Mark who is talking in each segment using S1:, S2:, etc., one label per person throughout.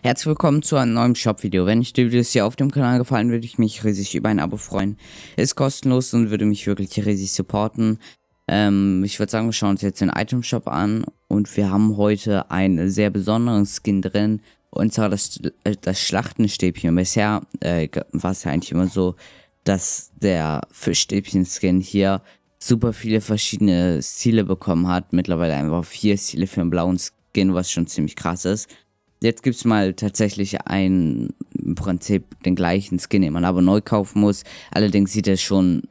S1: Herzlich willkommen zu einem neuen Shop-Video. Wenn euch Videos hier auf dem Kanal gefallen, würde ich mich riesig über ein Abo freuen. Ist kostenlos und würde mich wirklich riesig supporten. Ähm, ich würde sagen, wir schauen uns jetzt den Item-Shop an und wir haben heute einen sehr besonderen Skin drin. Und zwar das, äh, das Schlachtenstäbchen. Bisher äh, war es ja eigentlich immer so, dass der Fischstäbchen-Skin hier super viele verschiedene Stile bekommen hat. Mittlerweile einfach vier Stile für einen blauen Skin, was schon ziemlich krass ist jetzt gibt es mal tatsächlich ein im Prinzip den gleichen Skin, den man aber neu kaufen muss. Allerdings sieht er schon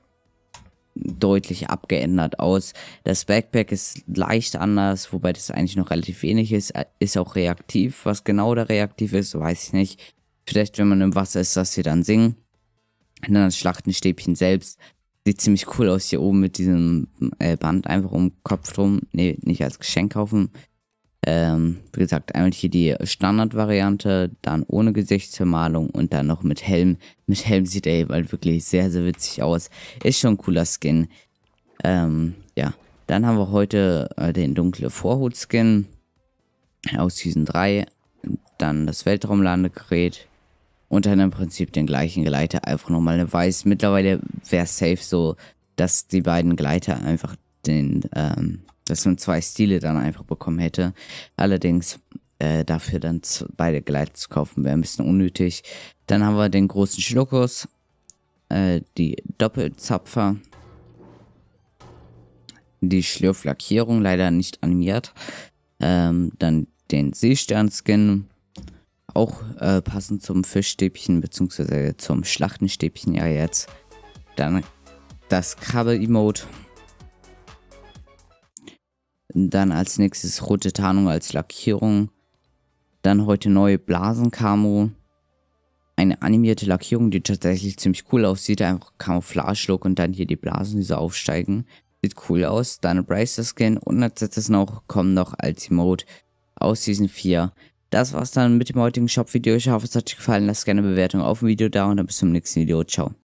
S1: deutlich abgeändert aus. Das Backpack ist leicht anders, wobei das eigentlich noch relativ wenig ist. Äh, ist auch reaktiv. Was genau da reaktiv ist, weiß ich nicht. Vielleicht, wenn man im Wasser ist, dass sie dann singen. Und dann das Schlachtenstäbchen selbst. Sieht ziemlich cool aus hier oben mit diesem äh, Band einfach um den Kopf drum. Ne, nicht als Geschenk kaufen. Ähm, wie gesagt, einmal hier die Standardvariante, dann ohne Gesichtsvermalung und dann noch mit Helm. Mit Helm sieht er eben halt wirklich sehr, sehr witzig aus. Ist schon ein cooler Skin. Ähm, ja. Dann haben wir heute äh, den dunkle Vorhut-Skin aus Season 3. Dann das Weltraumlandegerät. Und dann im Prinzip den gleichen Gleiter, einfach nochmal eine Weiß. Mittlerweile wäre es safe so, dass die beiden Gleiter einfach den, ähm, dass man zwei Stile dann einfach bekommen hätte. Allerdings äh, dafür dann beide gleich zu kaufen wäre ein bisschen unnötig. Dann haben wir den großen Schluckus, äh, die Doppelzapfer, die Schlürflackierung, leider nicht animiert. Ähm, dann den Seestern-Skin, auch äh, passend zum Fischstäbchen bzw. zum Schlachtenstäbchen ja jetzt. Dann das Krabbel-Emote. Dann als nächstes rote Tarnung als Lackierung. Dann heute neue Blasenkamo. Eine animierte Lackierung, die tatsächlich ziemlich cool aussieht. Einfach Camouflage-Look und dann hier die Blasen, die so aufsteigen. Sieht cool aus. Dann Bracer-Skin und als letztes noch kommen noch als Emote aus Season 4. Das war's dann mit dem heutigen Shop-Video. Ich hoffe, es hat euch gefallen. Lasst gerne eine Bewertung auf dem Video da und dann bis zum nächsten Video. Ciao.